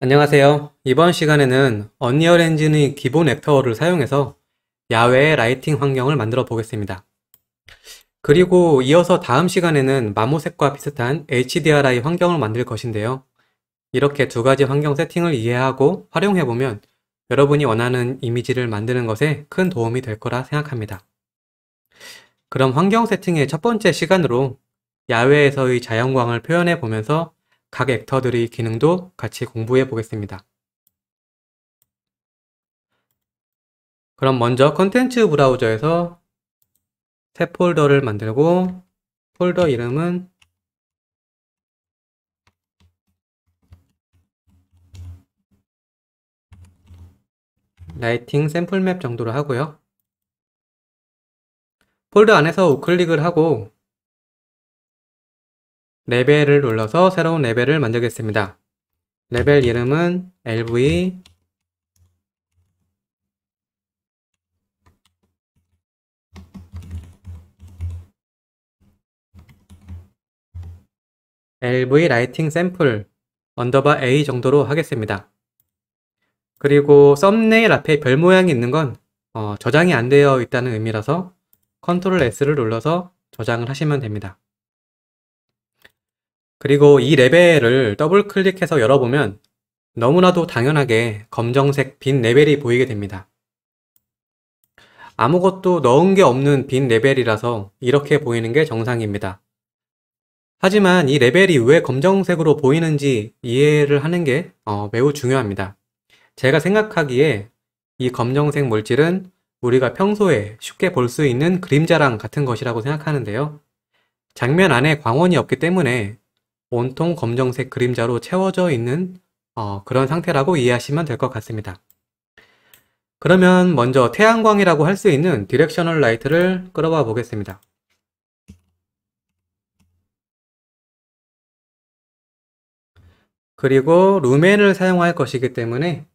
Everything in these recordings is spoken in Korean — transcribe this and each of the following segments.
안녕하세요. 이번 시간에는 언리얼 엔진의 기본 액터를 사용해서 야외 라이팅 환경을 만들어 보겠습니다. 그리고 이어서 다음 시간에는 마모색과 비슷한 HDRI 환경을 만들 것인데요. 이렇게 두 가지 환경 세팅을 이해하고 활용해보면 여러분이 원하는 이미지를 만드는 것에 큰 도움이 될 거라 생각합니다. 그럼 환경 세팅의 첫 번째 시간으로 야외에서의 자연광을 표현해 보면서 각 액터들의 기능도 같이 공부해 보겠습니다. 그럼 먼저 컨텐츠 브라우저에서 새 폴더를 만들고 폴더 이름은 라이팅 샘플맵 정도로 하고요. 폴더 안에서 우클릭을 하고 레벨을 눌러서 새로운 레벨을 만들겠습니다. 레벨 이름은 LV LV 라이팅 샘플 언더바 A 정도로 하겠습니다. 그리고 썸네일 앞에 별 모양이 있는 건 어, 저장이 안 되어 있다는 의미라서 컨트롤 S를 눌러서 저장을 하시면 됩니다. 그리고 이 레벨을 더블 클릭해서 열어보면 너무나도 당연하게 검정색 빈 레벨이 보이게 됩니다. 아무것도 넣은 게 없는 빈 레벨이라서 이렇게 보이는 게 정상입니다. 하지만 이 레벨이 왜 검정색으로 보이는지 이해를 하는 게 어, 매우 중요합니다. 제가 생각하기에 이 검정색 물질은 우리가 평소에 쉽게 볼 수 있는 그림자랑 같은 것이라고 생각하는데요. 장면 안에 광원이 없기 때문에 온통 검정색 그림자로 채워져 있는 어, 그런 상태라고 이해하시면 될 것 같습니다. 그러면 먼저 태양광이라고 할 수 있는 디렉셔널 라이트를 끌어와 보겠습니다. 그리고 루멘을 사용할 것이기 때문에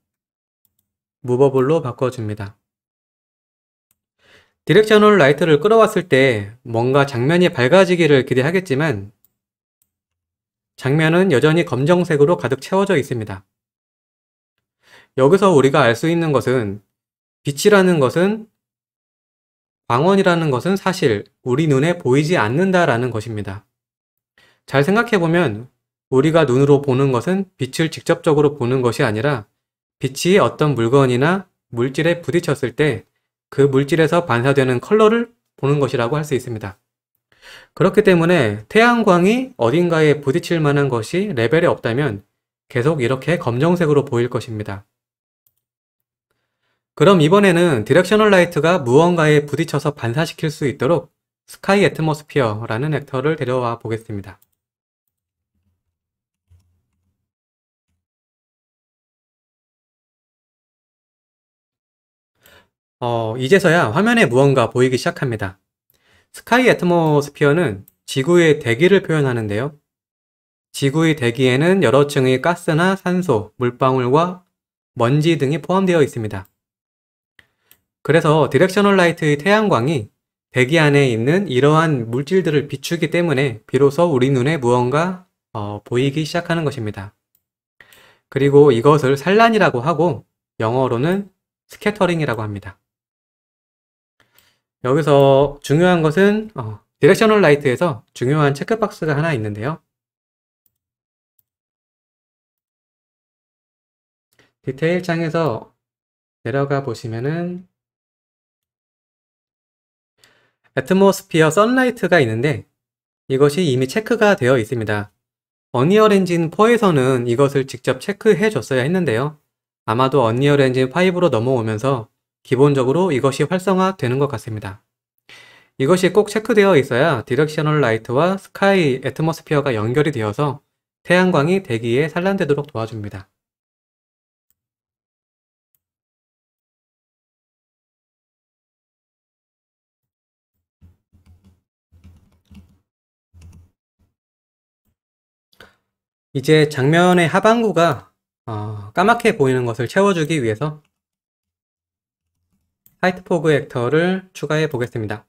무버블로 바꿔줍니다. 디렉셔널 라이트를 끌어왔을 때 뭔가 장면이 밝아지기를 기대하겠지만 장면은 여전히 검정색으로 가득 채워져 있습니다. 여기서 우리가 알 수 있는 것은 빛이라는 것은 광원이라는 것은 사실 우리 눈에 보이지 않는다라는 것입니다. 잘 생각해보면 우리가 눈으로 보는 것은 빛을 직접적으로 보는 것이 아니라 빛이 어떤 물건이나 물질에 부딪혔을 때 그 물질에서 반사되는 컬러를 보는 것이라고 할 수 있습니다. 그렇기 때문에 태양광이 어딘가에 부딪힐 만한 것이 레벨에 없다면 계속 이렇게 검정색으로 보일 것입니다. 그럼 이번에는 디렉셔널 라이트가 무언가에 부딪혀서 반사시킬 수 있도록 스카이 애트모스피어라는 액터를 데려와 보겠습니다. 어, 이제서야 화면에 무언가 보이기 시작합니다. 스카이 애트모스피어는 지구의 대기를 표현하는데요. 지구의 대기에는 여러 층의 가스나 산소, 물방울과 먼지 등이 포함되어 있습니다. 그래서 디렉셔널 라이트의 태양광이 대기 안에 있는 이러한 물질들을 비추기 때문에 비로소 우리 눈에 무언가 어, 보이기 시작하는 것입니다. 그리고 이것을 산란이라고 하고 영어로는 스캐터링이라고 합니다. 여기서 중요한 것은 어, 디렉셔널 라이트에서 중요한 체크박스가 하나 있는데요. 디테일 창에서 내려가 보시면은 애트모스피어 선라이트가 있는데 이것이 이미 체크가 되어 있습니다. 언리얼 엔진 4에서는 이것을 직접 체크해 줬어야 했는데요. 아마도 언리얼 엔진 5로 넘어오면서 기본적으로 이것이 활성화되는 것 같습니다. 이것이 꼭 체크되어 있어야 디렉셔널 라이트와 스카이 애트모스피어가 연결이 되어서 태양광이 대기에 산란되도록 도와줍니다. 이제 장면의 하반구가 어, 까맣게 보이는 것을 채워주기 위해서 하이트 포그 액터를 추가해 보겠습니다.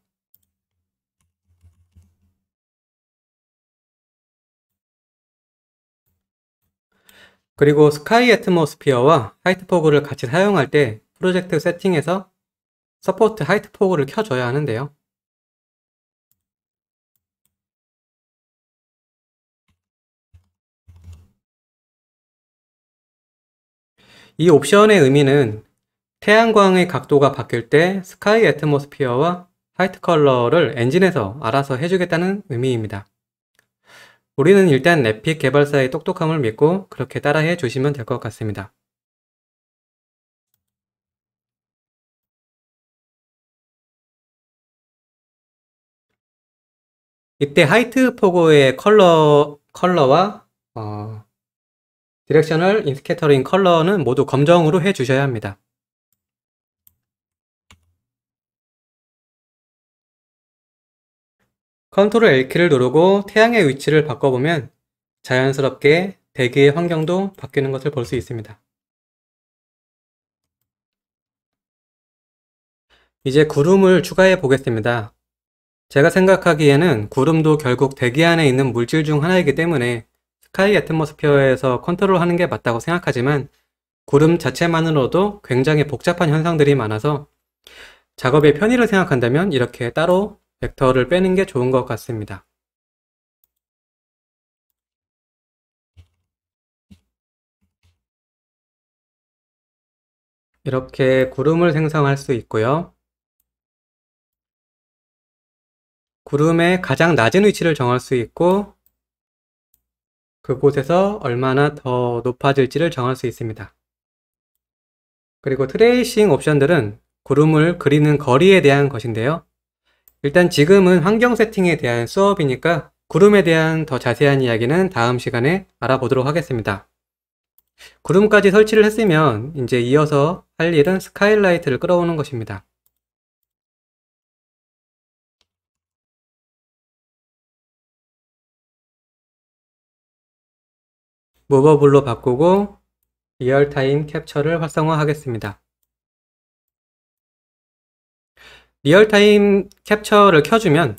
그리고 스카이 애트모스피어와 하이트 포그를 같이 사용할 때 프로젝트 세팅에서 서포트 하이트 포그를 켜줘야 하는데요. 이 옵션의 의미는 태양광의 각도가 바뀔 때 스카이 애트모스피어와 화이트 컬러를 엔진에서 알아서 해주겠다는 의미입니다. 우리는 일단 에픽 개발사의 똑똑함을 믿고 그렇게 따라해 주시면 될 것 같습니다. 이때 하이트 포고의 컬러, 컬러와 어, 디렉션을 인스케터링 컬러는 모두 검정으로 해주셔야 합니다. 컨트롤 L키를 누르고 태양의 위치를 바꿔보면 자연스럽게 대기의 환경도 바뀌는 것을 볼 수 있습니다. 이제 구름을 추가해 보겠습니다. 제가 생각하기에는 구름도 결국 대기 안에 있는 물질 중 하나이기 때문에 스카이 애트모스피어에서 컨트롤하는 게 맞다고 생각하지만 구름 자체만으로도 굉장히 복잡한 현상들이 많아서 작업의 편의를 생각한다면 이렇게 따로 벡터를 빼는 게 좋은 것 같습니다. 이렇게 구름을 생성할 수 있고요. 구름의 가장 낮은 위치를 정할 수 있고 그곳에서 얼마나 더 높아질지를 정할 수 있습니다. 그리고 트레이싱 옵션들은 구름을 그리는 거리에 대한 것인데요. 일단 지금은 환경 세팅에 대한 수업이니까 구름에 대한 더 자세한 이야기는 다음 시간에 알아보도록 하겠습니다. 구름까지 설치를 했으면 이제 이어서 할 일은 스카일라이트를 끌어오는 것입니다. 모버블로 바꾸고 리얼타임 캡처를 활성화하겠습니다. 리얼타임 캡처를 켜주면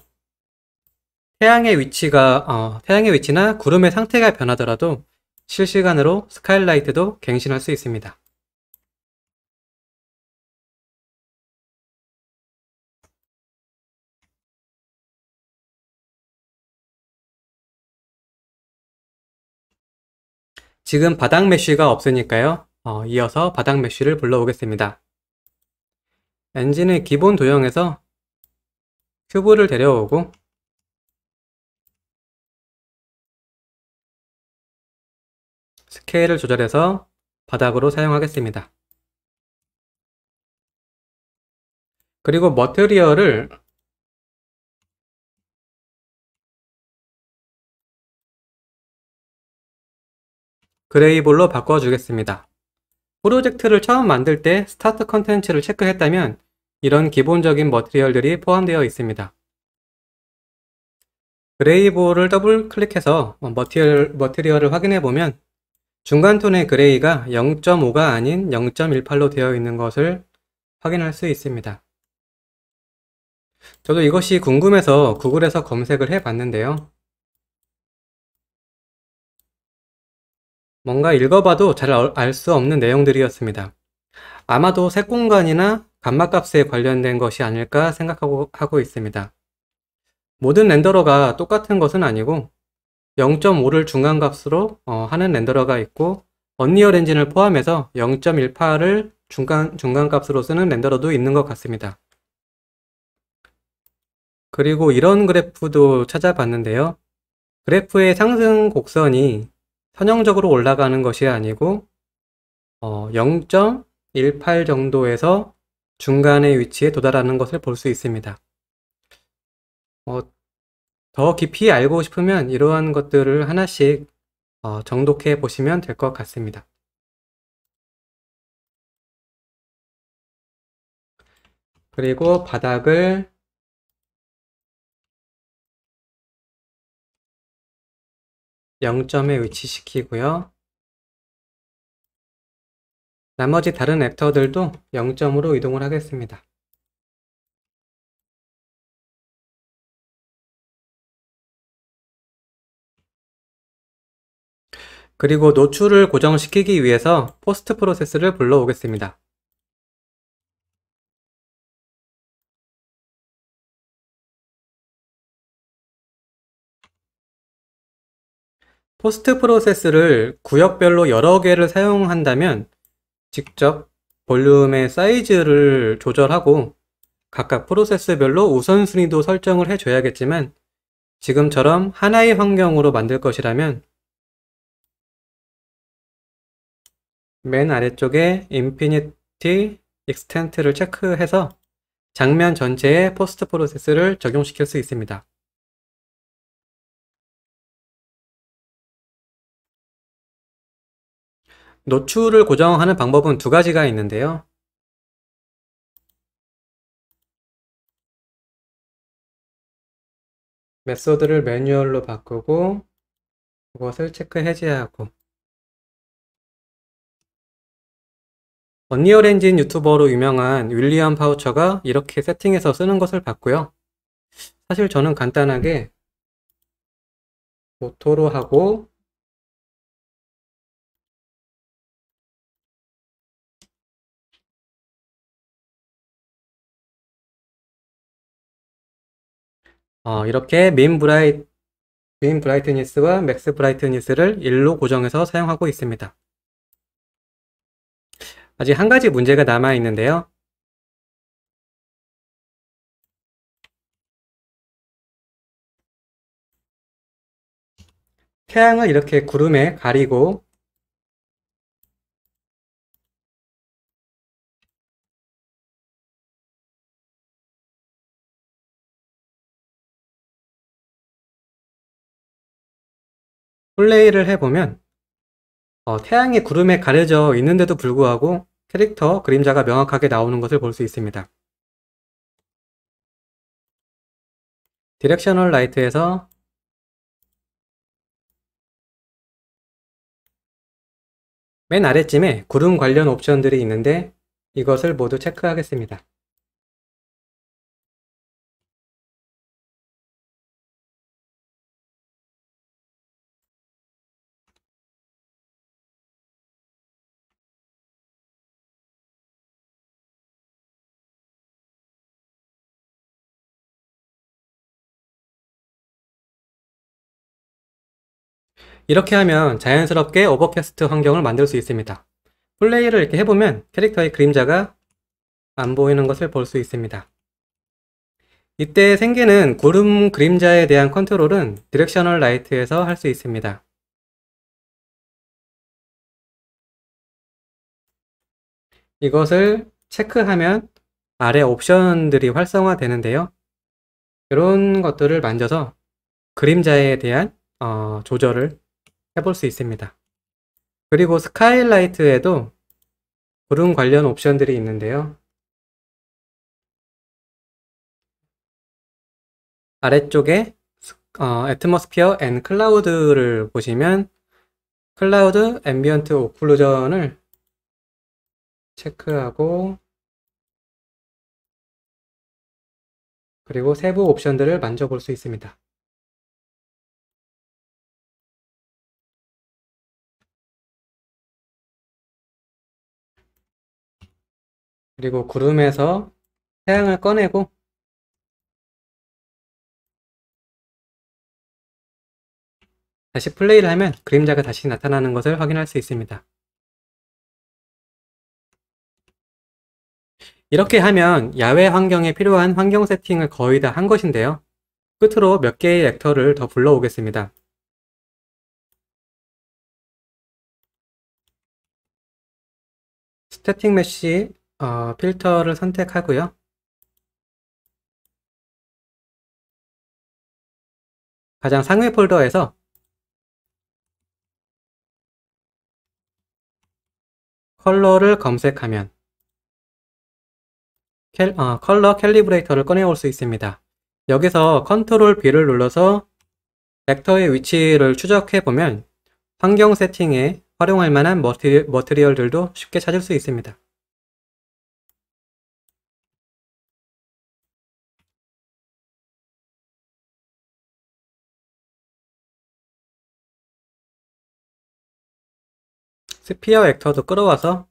태양의 위치가 어, 태양의 위치나 구름의 상태가 변하더라도 실시간으로 스카일라이트도 갱신할 수 있습니다. 지금 바닥 메쉬가 없으니까요. 어, 이어서 바닥 메쉬를 불러오겠습니다. 엔진의 기본 도형에서 큐브를 데려오고 스케일을 조절해서 바닥으로 사용하겠습니다. 그리고 머테리얼을 그레이볼로 바꿔주겠습니다. 프로젝트를 처음 만들 때 스타트 컨텐츠를 체크했다면 이런 기본적인 머티리얼들이 포함되어 있습니다. 그레이볼을 더블 클릭해서 머티리얼, 머티리얼을 확인해 보면 중간 톤의 그레이가 0.5가 아닌 0.18로 되어 있는 것을 확인할 수 있습니다. 저도 이것이 궁금해서 구글에서 검색을 해 봤는데요. 뭔가 읽어봐도 잘 알 수 없는 내용들이었습니다. 아마도 색공간이나 감마값에 관련된 것이 아닐까 생각하고 하고 있습니다. 모든 렌더러가 똑같은 것은 아니고 0.5를 중간값으로 어, 하는 렌더러가 있고 언리얼 엔진을 포함해서 0.18을 중간, 중간값으로 쓰는 렌더러도 있는 것 같습니다. 그리고 이런 그래프도 찾아봤는데요. 그래프의 상승 곡선이 선형적으로 올라가는 것이 아니고 어, 0.18 정도에서 중간의 위치에 도달하는 것을 볼 수 있습니다. 어, 더 깊이 알고 싶으면 이러한 것들을 하나씩 어, 정독해 보시면 될 것 같습니다. 그리고 바닥을 영점에 위치시키고요. 나머지 다른 앱터들도 0점으로 이동을 하겠습니다. 그리고 노출을 고정시키기 위해서 포스트 프로세스를 불러오겠습니다. 포스트 프로세스를 구역별로 여러 개를 사용한다면 직접 볼륨의 사이즈를 조절하고 각각 프로세스별로 우선순위도 설정을 해줘야겠지만 지금처럼 하나의 환경으로 만들 것이라면 맨 아래쪽에 인피니티 익스텐트를 체크해서 장면 전체에 포스트 프로세스를 적용시킬 수 있습니다. 노출을 고정하는 방법은 두 가지가 있는데요. 메소드를 매뉴얼로 바꾸고 그것을 체크 해제하고 언리얼 엔진 유튜버로 유명한 윌리엄 파우처가 이렇게 세팅해서 쓰는 것을 봤고요. 사실 저는 간단하게 모토로 하고 어, 이렇게 메인 브라이 메인 브라이트니스와 맥스 브라이트니스를 1로 고정해서 사용하고 있습니다. 아직 한 가지 문제가 남아 있는데요. 태양을 이렇게 구름에 가리고 플레이를 해보면 어, 태양이 구름에 가려져 있는데도 불구하고 캐릭터 그림자가 명확하게 나오는 것을 볼 수 있습니다. 디렉셔널 라이트에서 맨 아래쯤에 구름 관련 옵션들이 있는데 이것을 모두 체크하겠습니다. 이렇게 하면 자연스럽게 오버캐스트 환경을 만들 수 있습니다. 플레이를 이렇게 해보면 캐릭터의 그림자가 안 보이는 것을 볼 수 있습니다. 이때 생기는 구름 그림자에 대한 컨트롤은 디렉셔널 라이트에서 할 수 있습니다. 이것을 체크하면 아래 옵션들이 활성화되는데요. 이런 것들을 만져서 그림자에 대한 어, 조절을 해볼 수 있습니다. 그리고 스카일라이트에도 구름 관련 옵션들이 있는데요. 아래쪽에 어, 애트모스피어 앤 클라우드를 보시면 클라우드 앰비언트 오클루전을 체크하고 그리고 세부 옵션들을 만져볼 수 있습니다. 그리고 구름에서 태양을 꺼내고 다시 플레이를 하면 그림자가 다시 나타나는 것을 확인할 수 있습니다. 이렇게 하면 야외 환경에 필요한 환경 세팅을 거의 다 한 것인데요. 끝으로 몇 개의 액터를 더 불러오겠습니다. 스태틱 메쉬 어, 필터를 선택하고요. 가장 상위 폴더에서 컬러를 검색하면 캘, 어, 컬러 캘리브레이터를 꺼내올 수 있습니다. 여기서 컨트롤 B를 눌러서 벡터의 위치를 추적해 보면 환경 세팅에 활용할 만한 머티, 머트리얼들도 쉽게 찾을 수 있습니다. 스피어 액터도 끌어와서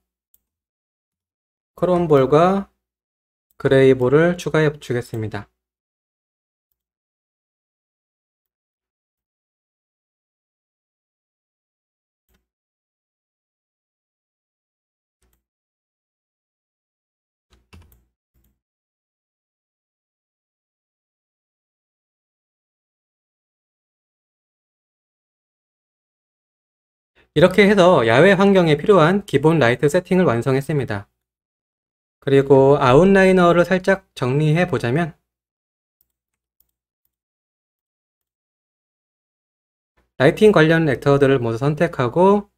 크롬볼과 그레이볼을 추가해 주겠습니다. 이렇게 해서 야외 환경에 필요한 기본 라이트 세팅을 완성했습니다. 그리고 아웃라이너를 살짝 정리해 보자면 라이팅 관련 액터들을 모두 선택하고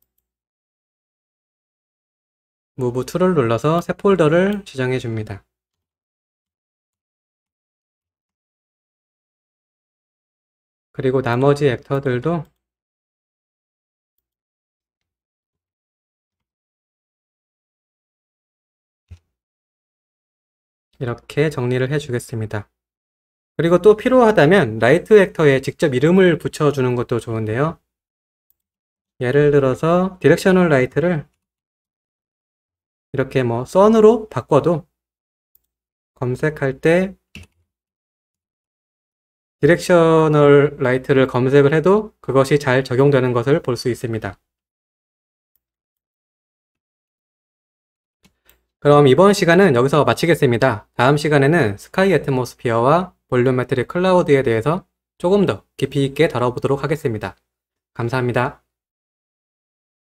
무브 툴을 눌러서 새 폴더를 지정해 줍니다. 그리고 나머지 액터들도 이렇게 정리를 해주겠습니다. 그리고 또 필요하다면 라이트 벡터에 직접 이름을 붙여주는 것도 좋은데요. 예를 들어서 디렉셔널 라이트를 이렇게 뭐 선으로 바꿔도 검색할 때 디렉셔널 라이트를 검색을 해도 그것이 잘 적용되는 것을 볼 수 있습니다. 그럼 이번 시간은 여기서 마치겠습니다. 다음 시간에는 스카이 애트모스피어와 볼륨메트릭 클라우드에 대해서 조금 더 깊이 있게 다뤄보도록 하겠습니다. 감사합니다.